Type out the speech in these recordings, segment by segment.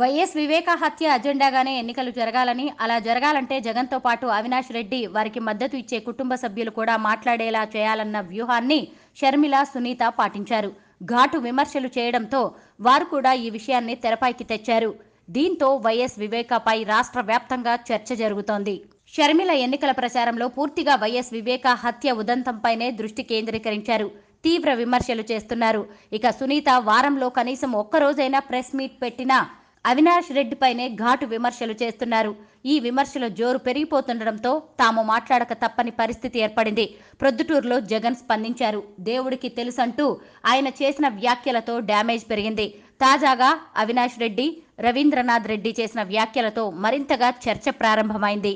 YS వివేక హత్య అజెండాగానే ఎన్నికలు జరగాలని అలా జరగాలంటే జగన్తో పాటు అవినాష్ రెడ్డి వారికి మద్దతు ఇచ్చే కుటుంబ సభ్యులు కూడా మాట్లాడేలా చేయాలన్న వ్యూహాన్ని షర్మిల సునీత పాటించారు ఘాటు విమర్శలు చేయడంతో వారు కూడా ఈ విషయాన్ని తెరపైకి తెచ్చారు దీంతో వైఎస్ వివేకపై రాష్ట్ర వ్యాప్తంగా చర్చ జరుగుతోంది షర్మిల ఎన్నికల ప్రచారంలో పూర్తిగా వైఎస్ వివేక హత్య ఉదంతంపైనే దృష్టి కేంద్రీకరించారు తీవ్ర విమర్శలు చేస్తున్నారు ఇక సునీత వారంలో కనీసం ఒక్కరోజైనా ప్రెస్ మీట్ పెట్టినా అవినాష్ రెడ్డిపైనే ఘాటు విమర్శలు చేస్తున్నారు ఈ విమర్శల జోరు పెరిగిపోతుండటంతో తాము మాట్లాడక తప్పని పరిస్థితి ఏర్పడింది ప్రొద్దుటూరులో జగన్ స్పందించారు దేవుడికి తెలుసంటూ ఆయన చేసిన వ్యాఖ్యలతో డ్యామేజ్ పెరిగింది తాజాగా అవినాష్ రెడ్డి రవీంద్రనాథ్ రెడ్డి చేసిన వ్యాఖ్యలతో మరింతగా చర్చ ప్రారంభమైంది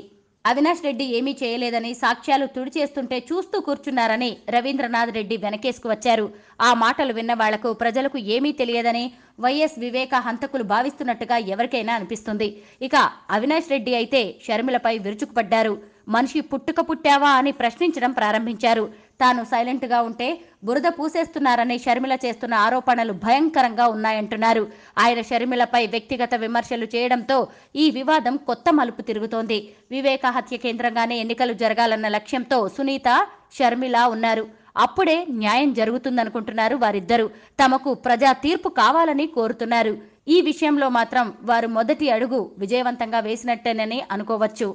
అవినాష్ రెడ్డి ఏమీ చేయలేదని సాక్ష్యాలు తుడిచేస్తుంటే చూస్తూ కూర్చున్నారని రవీంద్రనాథ్ రెడ్డి వెనకేసుకు వచ్చారు ఆ మాటలు విన్న వాళ్లకు ప్రజలకు ఏమీ తెలియదని వైఎస్ వివేక హంతకులు భావిస్తున్నట్టుగా ఎవరికైనా అనిపిస్తుంది ఇక అవినాష్ రెడ్డి అయితే షర్మిలపై విరుచుకుపడ్డారు మనిషి పుట్టుక పుట్టావా అని ప్రశ్నించడం ప్రారంభించారు తాను సైలెంట్గా ఉంటే బురద పూసేస్తున్నారని షర్మిల చేస్తున్న ఆరోపణలు భయంకరంగా ఉన్నాయంటున్నారు ఆయన షర్మిలపై వ్యక్తిగత విమర్శలు చేయడంతో ఈ వివాదం కొత్త మలుపు తిరుగుతోంది వివేక హత్య కేంద్రంగానే ఎన్నికలు జరగాలన్న లక్ష్యంతో సునీత షర్మిల ఉన్నారు అప్పుడే న్యాయం జరుగుతుందనుకుంటున్నారు వారిద్దరు తమకు ప్రజా తీర్పు కావాలని కోరుతున్నారు ఈ విషయంలో మాత్రం వారు మొదటి అడుగు విజయవంతంగా వేసినట్టేనని అనుకోవచ్చు